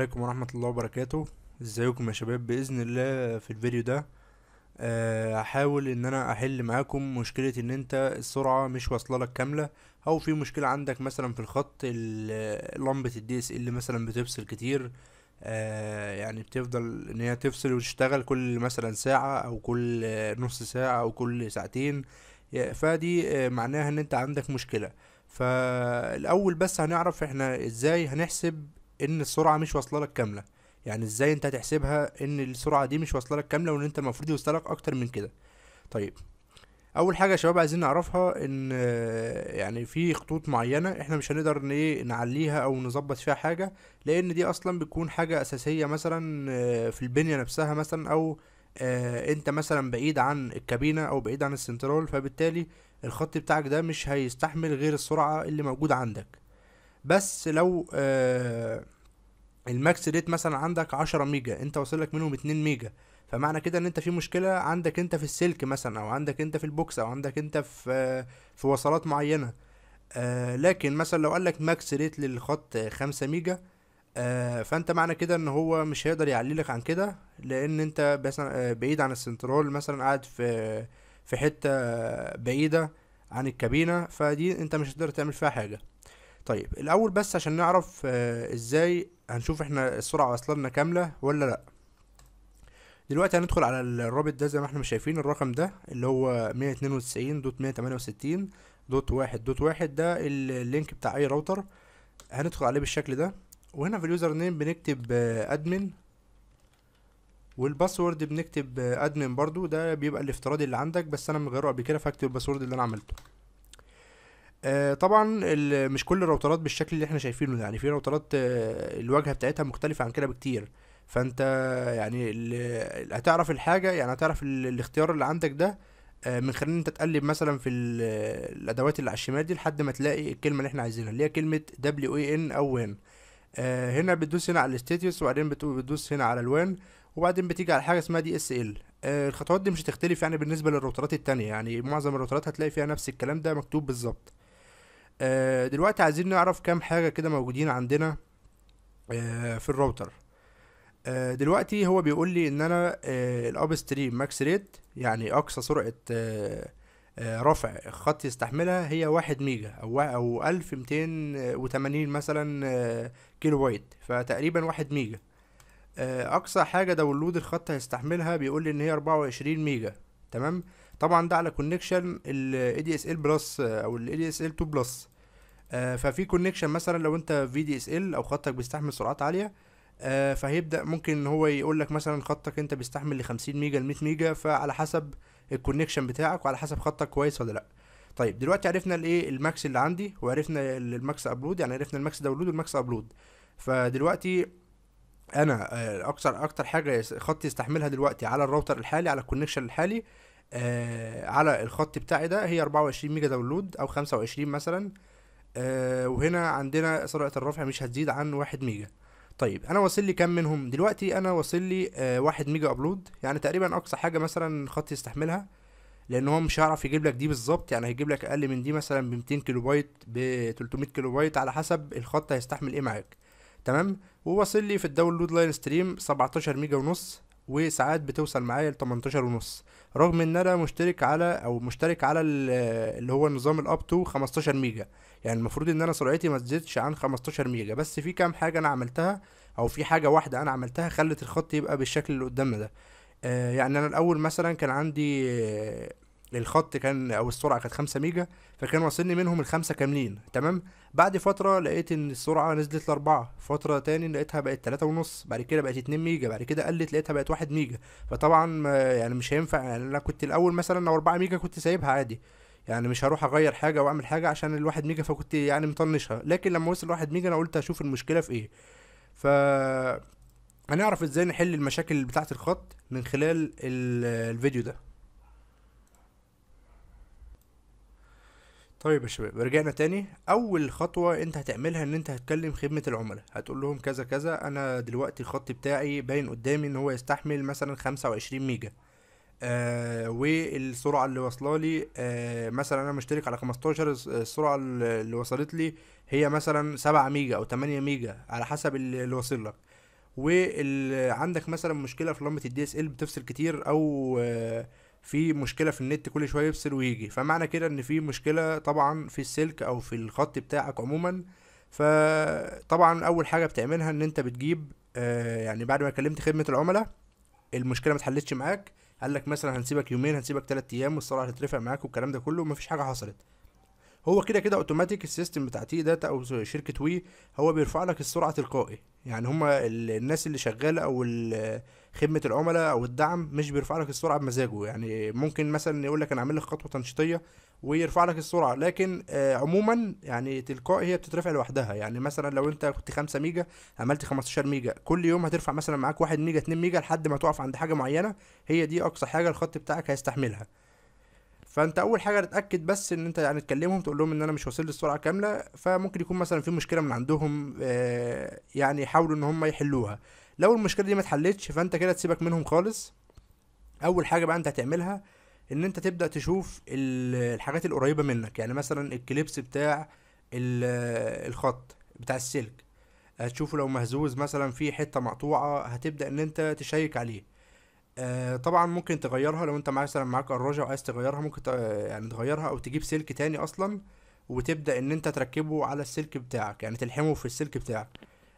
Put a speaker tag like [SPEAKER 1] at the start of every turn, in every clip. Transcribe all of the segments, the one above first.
[SPEAKER 1] عليكم ورحمة الله وبركاته ازيكم يا شباب بإذن الله في الفيديو ده آه، هحاول ان انا احل معاكم مشكلة ان انت السرعة مش واصلة لك كاملة او في مشكلة عندك مثلا في الخط لمبة الدي اس ال مثلا بتفصل كتير آه، يعني بتفضل ان هي تفصل وتشتغل كل مثلا ساعة او كل نص ساعة او كل ساعتين فدي آه، معناها ان انت عندك مشكلة فالاول بس هنعرف احنا ازاي هنحسب ان السرعه مش واصله لك كامله يعني ازاي انت هتحسبها ان السرعه دي مش واصله لك كامله وان انت المفروض يوصلك اكتر من كده طيب اول حاجه يا شباب عايزين نعرفها ان يعني في خطوط معينه احنا مش هنقدر نعليها او نظبط فيها حاجه لان دي اصلا بتكون حاجه اساسيه مثلا آه، في البنيه نفسها مثلا او آه، انت مثلا بعيد عن الكابينه او بعيد عن السنترال فبالتالي الخط بتاعك ده مش هيستحمل غير السرعه اللي موجوده عندك بس لو آه الماكس ريت مثلا عندك 10 ميجا انت واصل لك منهم 2 ميجا فمعنى كده ان انت في مشكله عندك انت في السلك مثلا او عندك انت في البوكس او عندك انت في في وصلات معينه آه، لكن مثلا لو قال لك ماكس ريت للخط 5 ميجا آه، فانت معنى كده ان هو مش هيقدر يعلي لك عن كده لان انت مثلا آه، بعيد عن السنترول مثلا قاعد في في حته بعيده عن الكابينه فدي انت مش هتقدر تعمل فيها حاجه طيب الاول بس عشان نعرف آه ازاي هنشوف احنا السرعه وصلنا كامله ولا لا دلوقتي هندخل على الرابط ده زي ما احنا شايفين الرقم ده اللي هو 192.168.1.1 دوت دوت واحد دوت واحد ده اللينك بتاع اي راوتر هندخل عليه بالشكل ده وهنا في اليوزر نيم بنكتب ادمن آه، والباسورد بنكتب ادمن آه، برضو ده بيبقى الافتراضي اللي عندك بس انا مغيره قبل كده فاكتب الباسورد اللي انا عملته آه، طبعا مش كل الراوترات بالشكل اللي احنا شايفينه يعني في راوترات آه، الواجهه بتاعتها مختلفه عن كده بكتير فانت يعني هتعرف الحاجه يعني هتعرف الاختيار اللي عندك ده آه، من خلال انت تقلب مثلا في الادوات اللي على الشمال دي لحد ما تلاقي الكلمه اللي احنا عايزينها اللي هي كلمه دبليو اي ان او وان هنا بتدوس هنا على الاستاتيوس وبعدين بتدوس هنا على الوان وبعدين بتيجي على حاجه اسمها دي اس ال الخطوات دي مش هتختلف يعني بالنسبه للراوترات التانية يعني معظم الراوترات هتلاقي فيها نفس الكلام ده مكتوب بالظبط آه، دلوقتي عايزين نعرف كام حاجه كده موجودين عندنا آه، في الراوتر آه، دلوقتي هو بيقول لي ان انا الاب ستريم ماكس ريت يعني اقصى سرعه رفع الخط يستحملها هي واحد ميجا او او الف ميتين وتمانين مثلا كيلو بايت فتقريبا واحد ميجا اقصى حاجه داونلود الخط هيستحملها بيقول لي ان هي اربعة وعشرين ميجا تمام طبعا ده على كونكشن ال دي اس ال بلس او ال دي اس ال 2 بلس ففي كونكشن مثلا لو انت في دي اس ال او خطك بيستحمل سرعات عاليه آه، فهيبدا ممكن ان هو يقول لك مثلا خطك انت بيستحمل ل 50 ميجا ل 100 ميجا فعلى حسب الكونكشن بتاعك وعلى حسب خطك كويس ولا لا طيب دلوقتي عرفنا الايه الماكس اللي عندي وعرفنا الماكس ابلود يعني عرفنا الماكس داونلود والماكس ابلود فدلوقتي انا آه، اكتر اكتر حاجه خطي يستحملها دلوقتي على الراوتر الحالي على الكونكشن الحالي آه على الخط بتاعي ده هي 24 ميجا داونلود او 25 مثلا آه وهنا عندنا سرعه الرفع مش هتزيد عن 1 ميجا طيب انا واصل لي كام منهم دلوقتي انا واصل لي آه 1 ميجا ابلود يعني تقريبا اقصى حاجه مثلا الخط يستحملها لان هو مش هيعرف يجيب لك دي بالظبط يعني هيجيب لك اقل من دي مثلا ب 200 كيلو بايت ب 300 كيلو بايت على حسب الخط هيستحمل ايه معاك تمام وواصل لي في الداونلود لاين ستريم 17 ميجا ونص وساعات بتوصل معايا ل 18 ونص رغم ان انا مشترك على او مشترك على اللي هو نظام الاب تو 15 ميجا يعني المفروض ان انا سرعتي ما تزيدش عن 15 ميجا بس في كام حاجه انا عملتها او في حاجه واحده انا عملتها خلت الخط يبقى بالشكل اللي قدامنا ده آه، يعني انا الاول مثلا كان عندي الخط كان او السرعه كانت 5 ميجا فكان واصلني منهم الخمسه كاملين تمام بعد فتره لقيت ان السرعه نزلت لاربعة فتره تاني لقيتها بقت تلاتة ونص بعد كده بقت 2 ميجا بعد كده قلت لقيتها بقت 1 ميجا فطبعا يعني مش هينفع يعني انا كنت الاول مثلا لو 4 ميجا كنت سايبها عادي يعني مش هروح اغير حاجه واعمل حاجه عشان الواحد ميجا فكنت يعني مطنشها لكن لما وصل الواحد ميجا انا قلت اشوف المشكله في ايه ف هنعرف ازاي نحل المشاكل بتاعه الخط من خلال الفيديو ده طيب يا شباب رجعنا تاني اول خطوه انت هتعملها ان انت هتكلم خدمه العملاء هتقول لهم كذا كذا انا دلوقتي الخط بتاعي باين قدامي ان هو يستحمل مثلا 25 ميجا آه والسرعه اللي واصله لي آه مثلا انا مشترك على 15 السرعه اللي وصلت لي هي مثلا 7 ميجا او 8 ميجا على حسب اللي وصل لك وعندك مثلا مشكله في لمبه الدي اس ال بتفصل كتير او آه في مشكله في النت كل شويه يفصل ويجي فمعنى كده ان في مشكله طبعا في السلك او في الخط بتاعك عموما فطبعا اول حاجه بتعملها ان انت بتجيب آه يعني بعد ما كلمت خدمه العملاء المشكله ما اتحلتش معاك قال لك مثلا هنسيبك يومين هنسيبك ثلاث ايام والصلاه هتترفع معاك والكلام ده كله مفيش حاجه حصلت هو كده كده اوتوماتيك السيستم بتاع تي داتا او شركه وي هو بيرفع لك السرعه تلقائي يعني هما الناس اللي شغاله او خدمه العملاء او الدعم مش بيرفع لك السرعه بمزاجه يعني ممكن مثلا يقول لك انا عامل لك خطوه تنشيطيه ويرفع لك السرعه لكن آه، عموما يعني تلقائي هي بتترفع لوحدها يعني مثلا لو انت كنت 5 ميجا عملت 15 ميجا كل يوم هترفع مثلا معاك 1 ميجا 2 ميجا لحد ما تقف عند حاجه معينه هي دي اقصى حاجه الخط بتاعك هيستحملها فانت اول حاجه تتاكد بس ان انت يعني تكلمهم تقول لهم ان انا مش واصل لي السرعه كامله فممكن يكون مثلا في مشكله من عندهم آه، يعني يحاولوا ان هم يحلوها لو المشكله دي ما اتحلتش فانت كده تسيبك منهم خالص اول حاجه بقى انت هتعملها ان انت تبدا تشوف الحاجات القريبه منك يعني مثلا الكليبس بتاع الخط بتاع السلك هتشوفه لو مهزوز مثلا في حته مقطوعه هتبدا ان انت تشيك عليه آه طبعا ممكن تغيرها لو انت مثلا معاك قراجة وعايز تغيرها ممكن يعني تغيرها او تجيب سلك تاني اصلا وتبدا ان انت تركبه على السلك بتاعك يعني تلحمه في السلك بتاعك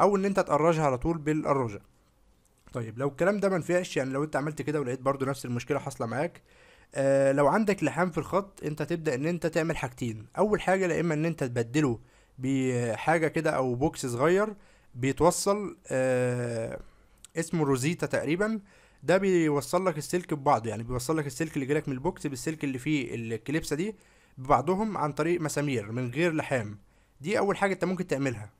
[SPEAKER 1] او ان انت تقرجها على طول بالقراجه طيب لو الكلام ده منفعش يعني لو انت عملت كده ولقيت برضو نفس المشكله حاصله معاك آه لو عندك لحام في الخط انت تبدا ان انت تعمل حاجتين اول حاجه يا اما ان انت تبدله بحاجه كده او بوكس صغير بيتوصل آه اسمه روزيتا تقريبا آه ده بيوصل لك السلك ببعضه يعني بيوصل لك السلك اللي جالك من البوكس بالسلك اللي فيه الكليبسه دي ببعضهم عن طريق مسامير من غير لحام دي اول حاجه انت ممكن تعملها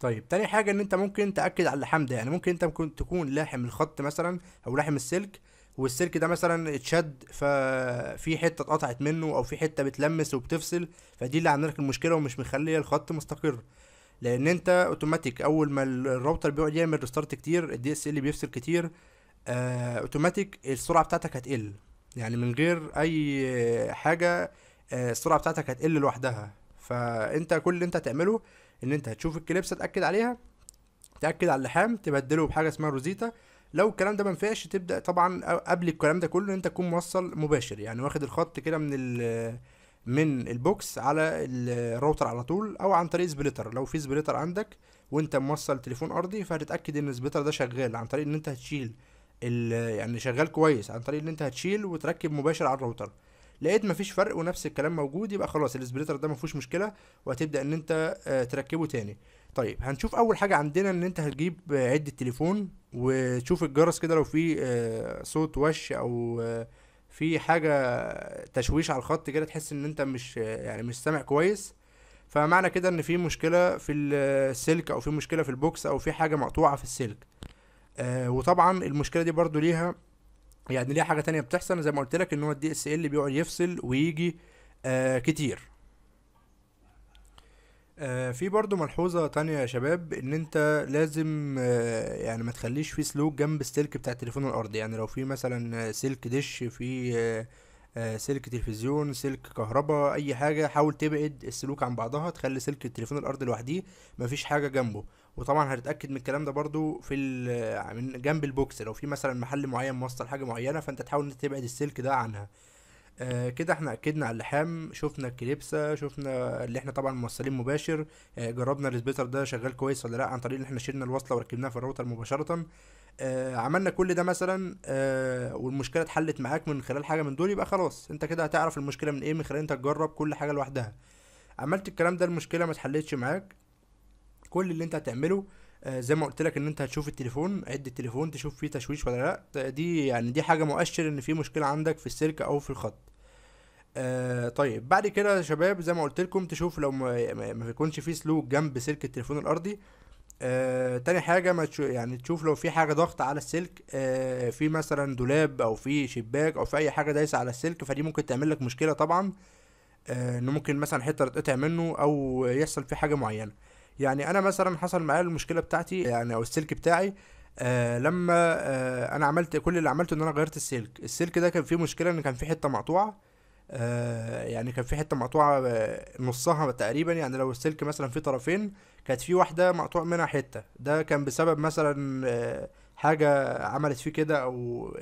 [SPEAKER 1] طيب تاني حاجه ان انت ممكن تاكد على اللحام ده يعني ممكن انت ممكن تكون لاحم الخط مثلا او لاحم السلك والسلك ده مثلا اتشد ففي حته اتقطعت منه او في حته بتلمس وبتفصل فدي اللي عامله لك المشكله ومش مخليه الخط مستقر لان انت اوتوماتيك اول ما الراوتر بيقعد يعمل ريستارت كتير الدي اس ال بيفصل كتير آه، اوتوماتيك السرعه بتاعتك هتقل يعني من غير اي حاجه آه، السرعه بتاعتك هتقل لوحدها فانت كل اللي انت هتعمله ان انت هتشوف الكليبس تاكد عليها تاكد على اللحام تبدله بحاجه اسمها روزيتا لو الكلام ده ما نفعش تبدا طبعا قبل الكلام ده كله انت تكون موصل مباشر يعني واخد الخط كده من ال من البوكس على الراوتر على طول او عن طريق سبليتر لو في سبليتر عندك وانت موصل تليفون ارضي فهتتاكد ان السبليتر ده شغال عن طريق ان انت هتشيل يعني شغال كويس عن طريق ان انت هتشيل وتركب مباشر على الراوتر لقيت مفيش فرق ونفس الكلام موجود يبقى خلاص السبليتر ده مفيش مشكله وهتبدا ان انت آه، تركبه تاني طيب هنشوف اول حاجه عندنا ان انت هتجيب عده تليفون وتشوف الجرس كده لو في آه، صوت وش او آه، في حاجه تشويش على الخط كده تحس ان انت مش يعني مش سامع كويس فمعنى كده ان في مشكله في السلك او في مشكله في البوكس او في حاجه مقطوعه في السلك آه وطبعا المشكله دي برضو ليها يعني ليها حاجه تانية بتحصل زي ما قلت لك ان هو الدي اس ال بيقعد يفصل ويجي آه كتير آه في برضو ملحوظة تانية يا شباب ان انت لازم آه يعني ما تخليش في سلوك جنب السلك بتاع التليفون الارضي يعني لو في مثلا سلك دش في آه, آه، سلك تلفزيون سلك كهرباء اي حاجة حاول تبعد السلوك عن بعضها تخلي سلك التليفون الارضي لوحديه مفيش حاجة جنبه وطبعا هتتاكد من الكلام ده برضو في من جنب البوكس لو في مثلا محل معين موصل حاجه معينه فانت تحاول انت تبعد السلك ده عنها آه كده احنا اكدنا على اللحام شفنا الكليبسه شفنا اللي احنا طبعا موصلين مباشر آه جربنا السبيتر ده شغال كويس ولا لا عن طريق ان احنا شيلنا الوصله وركبناها في الراوتر مباشره آه عملنا كل ده مثلا آه والمشكله اتحلت معاك من خلال حاجه من دول يبقى خلاص انت كده هتعرف المشكله من ايه من خلال انت تجرب كل حاجه لوحدها عملت الكلام ده المشكله ما اتحلتش معاك كل اللي انت هتعمله آه، زي ما قلت لك ان انت هتشوف التليفون عد التليفون تشوف فيه تشويش ولا لا دي يعني دي حاجه مؤشر ان في مشكله عندك في السلك او في الخط آه طيب بعد كده يا شباب زي ما قلت لكم تشوف لو ما, ما فيه سلوك جنب سلك التليفون الارضي آه تاني حاجة ما تشو يعني تشوف لو في حاجة ضغط على السلك آه في مثلا دولاب او في شباك او في اي حاجة دايسة على السلك فدي ممكن تعمل لك مشكلة طبعا آه ان ممكن مثلا حتة تتقطع منه او يحصل في حاجة معينة يعني انا مثلا حصل معايا المشكله بتاعتي يعني او السلك بتاعي آه لما آه انا عملت كل اللي عملته ان انا غيرت السلك السلك ده كان فيه مشكله ان كان فيه حته مقطوعه آه يعني كان في حته مقطوعه آه، نصها تقريبا يعني لو السلك مثلا فيه طرفين كانت في واحده مقطوع منها حته ده كان بسبب مثلا آه حاجه عملت فيه كده او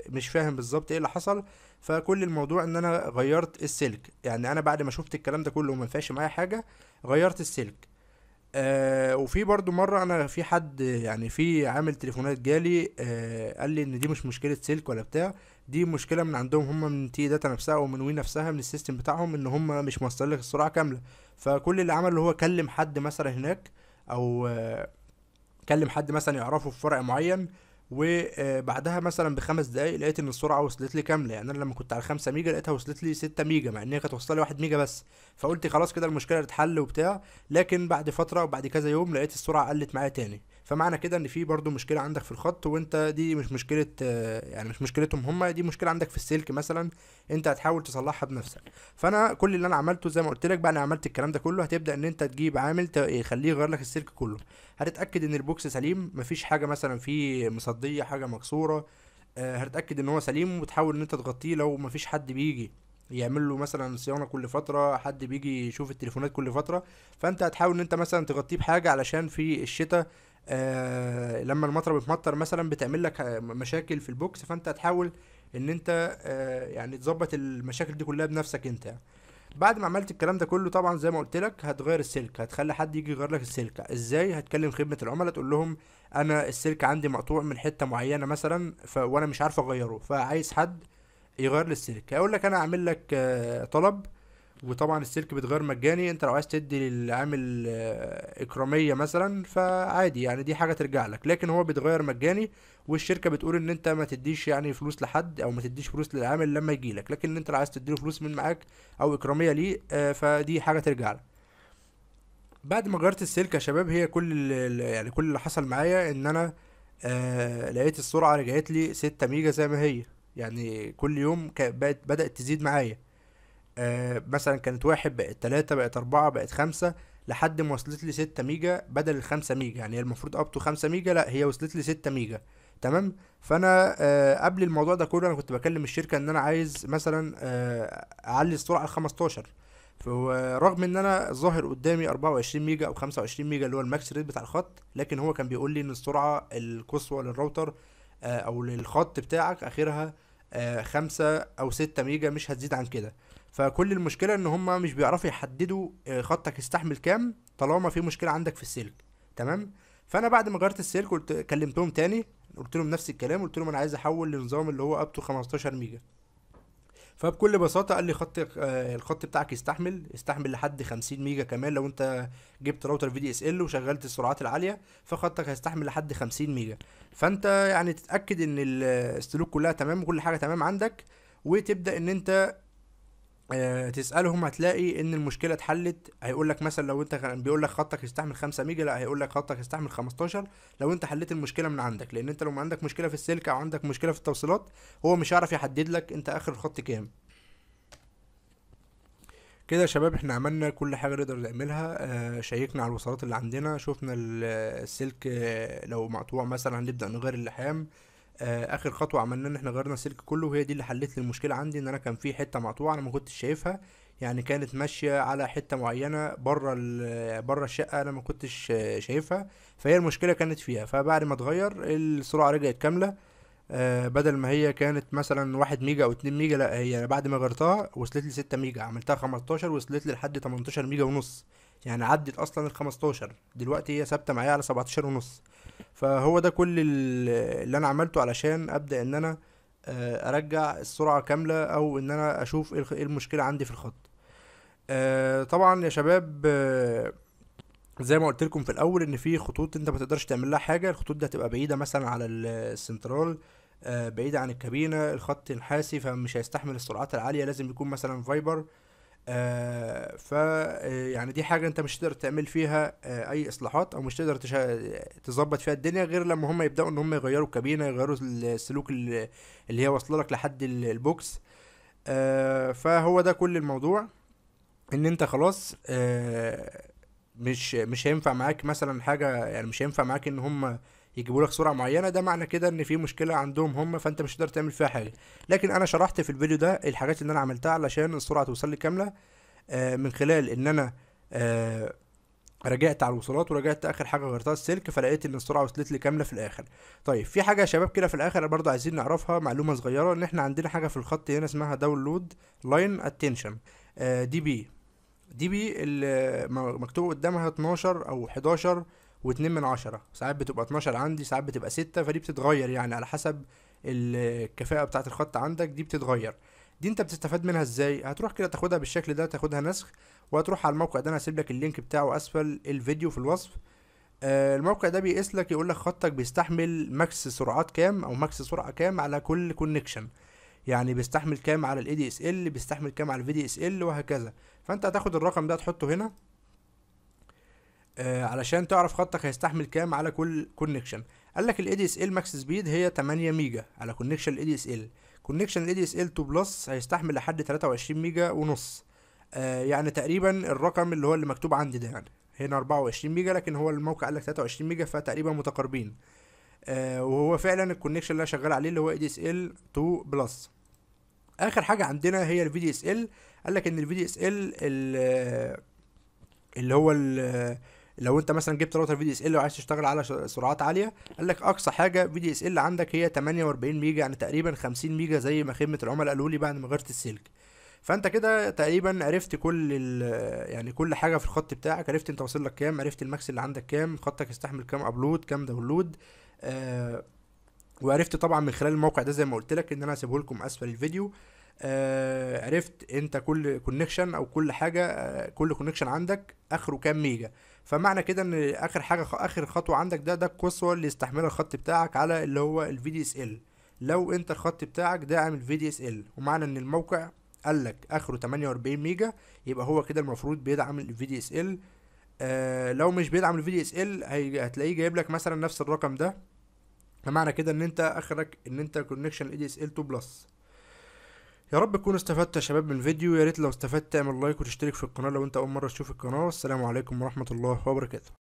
[SPEAKER 1] مش فاهم بالظبط ايه اللي حصل فكل الموضوع ان انا غيرت السلك يعني انا بعد ما شفت الكلام ده كله وما معايا حاجه غيرت السلك آه وفي برضو مرة أنا في حد يعني في عامل تليفونات جالي آه قال لي إن دي مش مشكلة سلك ولا بتاع دي مشكلة من عندهم هم من تي داتا نفسها أو من وي نفسها من السيستم بتاعهم إن هم مش موصل لك السرعة كاملة فكل اللي عمله هو كلم حد مثلا هناك أو آه كلم حد مثلا يعرفه في فرع معين وبعدها مثلا بخمس دقايق لقيت ان السرعه وصلت لي كامله يعني انا لما كنت على 5 ميجا لقيتها وصلت لي 6 ميجا مع ان هي كانت واصله لي 1 ميجا بس فقلت خلاص كده المشكله اتحل وبتاع لكن بعد فتره وبعد كذا يوم لقيت السرعه قلت معايا تاني فمعنى كده ان في برضو مشكله عندك في الخط وانت دي مش مشكله يعني مش مشكلتهم هم دي مشكله عندك في السلك مثلا انت هتحاول تصلحها بنفسك فانا كل اللي انا عملته زي ما قلت لك بقى انا عملت الكلام ده كله هتبدا ان انت تجيب عامل يخليه يغير لك السلك كله هتتاكد ان البوكس سليم مفيش حاجه مثلا فيه مصديه حاجه مكسوره آه، هتتاكد ان هو سليم وتحاول ان انت تغطيه لو مفيش حد بيجي يعمل له مثلا صيانه كل فتره حد بيجي يشوف التليفونات كل فتره فانت هتحاول ان انت مثلا تغطيه بحاجه علشان في الشتاء آه، لما المطره بتمطر مثلا بتعمل لك مشاكل في البوكس فانت هتحاول ان انت آه، يعني تظبط المشاكل دي كلها بنفسك انت بعد ما عملت الكلام ده كله طبعا زي ما قلت لك هتغير السلك هتخلي حد يجي يغير لك السلك ازاي هتكلم خدمه العملاء تقول لهم انا السلك عندي مقطوع من حته معينه مثلا وانا مش عارف اغيره فعايز حد يغير لي السلك هيقول لك انا اعمل لك آه طلب وطبعا السلك بيتغير مجاني انت لو عايز تدي للعامل آه، اكراميه مثلا فعادي يعني دي حاجه ترجع لك لكن هو بيتغير مجاني والشركه بتقول ان انت ما تديش يعني فلوس لحد او ما تديش فلوس للعامل لما يجي لك لكن انت لو عايز تديله فلوس من معاك او اكراميه ليه آه، فدي حاجه ترجع لك بعد ما غيرت السلك يا شباب هي كل يعني كل اللي حصل معايا ان انا آه لقيت السرعه رجعت لي 6 ميجا زي ما هي يعني كل يوم بدات تزيد معايا آه، مثلا كانت واحد بقت تلاتة بقت أربعة بقت خمسة لحد ما وصلت لي ستة ميجا بدل الخمسة ميجا يعني هي المفروض اب تو خمسة ميجا لا هي وصلت لي ستة ميجا تمام فانا آه قبل الموضوع ده كله انا كنت بكلم الشركه ان انا عايز مثلا آه اعلي السرعه ل 15 فرغم ان انا ظاهر قدامي 24 ميجا او 25 ميجا اللي هو الماكس ريت بتاع الخط لكن هو كان بيقول لي ان السرعه القصوى للراوتر آه او للخط بتاعك اخرها 5 آه، او 6 ميجا مش هتزيد عن كده فكل المشكله ان هم مش بيعرفوا يحددوا آه، خطك يستحمل كام طالما في مشكله عندك في السلك تمام فانا بعد ما غيرت السلك قلت كلمتهم تاني قلت لهم نفس الكلام قلت لهم انا عايز احول لنظام اللي هو ابتو 15 ميجا فبكل بساطه قال لي خط آه، الخط بتاعك يستحمل يستحمل لحد 50 ميجا كمان لو انت جبت راوتر في دي اس ال وشغلت السرعات العاليه فخطك هيستحمل لحد 50 ميجا فانت يعني تتاكد ان السلوك كلها تمام وكل حاجه تمام عندك وتبدا ان انت آه، تسالهم هتلاقي ان المشكله اتحلت هيقول لك مثلا لو انت بيقول لك خطك يستحمل 5 ميجا لا هيقول لك خطك يستحمل 15 لو انت حليت المشكله من عندك لان انت لو ما عندك مشكله في السلك او عندك مشكله في التوصيلات هو مش هيعرف يحدد لك انت اخر الخط كام كده يا شباب احنا عملنا كل حاجه نقدر نعملها آه، شيكنا على الوصلات اللي عندنا شفنا السلك آه، لو مقطوع مثلا هنبدا نغير اللحام آه، اخر خطوه عملنا ان احنا غيرنا السلك كله وهي دي اللي حلت لي المشكله عندي ان انا كان في حته مقطوعه انا ما كنتش شايفها يعني كانت ماشيه على حته معينه بره آه، بره الشقه انا ما كنتش آه، شايفها فهي المشكله كانت فيها فبعد ما اتغير السرعه رجعت كامله آه بدل ما هي كانت مثلا واحد ميجا او اتنين ميجا لا هي بعد ما غيرتها وصلت لي ستة ميجا عملتها خمستاشر وصلت لي لحد تمنتاشر ميجا ونص يعني عدت اصلا ال 15 دلوقتي هي ثابته معايا على 17 ونص فهو ده كل اللي انا عملته علشان ابدا ان انا آه، ارجع السرعه كامله او ان انا اشوف ايه, إيه المشكله عندي في الخط آه، طبعا يا شباب آه، زي ما قلت لكم في الاول ان في خطوط انت ما تقدرش تعمل لها حاجه الخطوط دي هتبقى بعيده مثلا على السنترال بعيده عن الكابينه الخط نحاسي فمش هيستحمل السرعات العاليه لازم يكون مثلا فايبر آه، ف آه، يعني دي حاجه انت مش هتقدر تعمل فيها آه اي اصلاحات او مش تقدر تظبط فيها الدنيا غير لما هم يبداوا ان هم يغيروا الكابينه يغيروا السلوك اللي هي واصله لك لحد البوكس آه فهو ده كل الموضوع ان انت خلاص آه مش مش هينفع معاك مثلا حاجه يعني مش هينفع معاك ان هم يجيبوا لك صوره معينه ده معنى كده ان في مشكله عندهم هم فانت مش هتقدر تعمل فيها حاجه لكن انا شرحت في الفيديو ده الحاجات اللي انا عملتها علشان السرعه توصل لي كامله آه، من خلال ان انا آه، رجعت على الوصولات ورجعت اخر حاجه غيرتها السلك فلقيت ان السرعه وصلت لي كامله في الاخر طيب في حاجه يا شباب كده في الاخر برضو عايزين نعرفها معلومه صغيره ان احنا عندنا حاجه في الخط هنا اسمها داونلود لاين اتنشن دي بي دي بي مكتوب قدامها 12 او 11 و2 من عشرة ساعات بتبقى 12 عندي ساعات بتبقى 6 فدي بتتغير يعني على حسب الكفاءة بتاعة الخط عندك دي بتتغير دي انت بتستفاد منها ازاي هتروح كده تاخدها بالشكل ده تاخدها نسخ وهتروح على الموقع ده انا هسيب لك اللينك بتاعه اسفل الفيديو في الوصف آه الموقع ده بيقيس لك يقول لك خطك بيستحمل ماكس سرعات كام او ماكس سرعه كام على كل كونكشن يعني بيستحمل كام على الاي دي اس ال بيستحمل كام على الفي دي اس ال وهكذا فانت هتاخد الرقم ده تحطه هنا آه علشان تعرف خطك هيستحمل كام على كل كونكشن قال لك الاي دي اس ال ماكس سبيد هي 8 ميجا على كونكشن الاي دي اس ال كونكشن الاي دي اس ال 2 بلس هيستحمل لحد 23 ميجا ونص آه يعني تقريبا الرقم اللي هو اللي مكتوب عندي ده يعني هنا 24 ميجا لكن هو الموقع قال لك 23 ميجا فتقريبا متقاربين آه وهو فعلا الكونكشن اللي انا شغال عليه اللي هو اي دي اس ال 2 بلس اخر حاجه عندنا هي الفي دي اس ال قال لك ان الفي دي اس ال آه، اللي هو ال آه، لو انت مثلا جبت راوتر في دي اس ال وعايز تشتغل على سرعات عاليه قال لك اقصى حاجه في دي اس ال عندك هي 48 ميجا يعني تقريبا 50 ميجا زي ما خدمه العملاء قالوا لي بعد ما غيرت السلك فانت كده تقريبا عرفت كل يعني كل حاجه في الخط بتاعك عرفت انت واصل لك كام عرفت الماكس اللي عندك كام خطك يستحمل كام ابلود كام داونلود آه وعرفت طبعا من خلال الموقع ده زي ما قلت لك ان انا هسيبه لكم اسفل الفيديو آه عرفت انت كل كونكشن او كل حاجه آه كل كونكشن عندك اخره كام ميجا فمعنى كده ان اخر حاجه اخر خطوه عندك ده ده القصوى اللي يستحملها الخط بتاعك على اللي هو الفي دي اس ال لو انت الخط بتاعك داعم الفي دي اس ال ومعنى ان الموقع قال لك اخره 48 ميجا يبقى هو كده المفروض بيدعم الفي دي اس ال آه، لو مش بيدعم الفي دي اس ال هتلاقيه جايب لك مثلا نفس الرقم ده فمعنى كده ان انت اخرك ان انت كونكشن الاي دي اس ال 2 بلس يا رب تكون استفدت يا شباب من الفيديو يا ريت لو استفدت اعمل لايك وتشترك في القناه لو انت اول مره تشوف القناه والسلام عليكم ورحمه الله وبركاته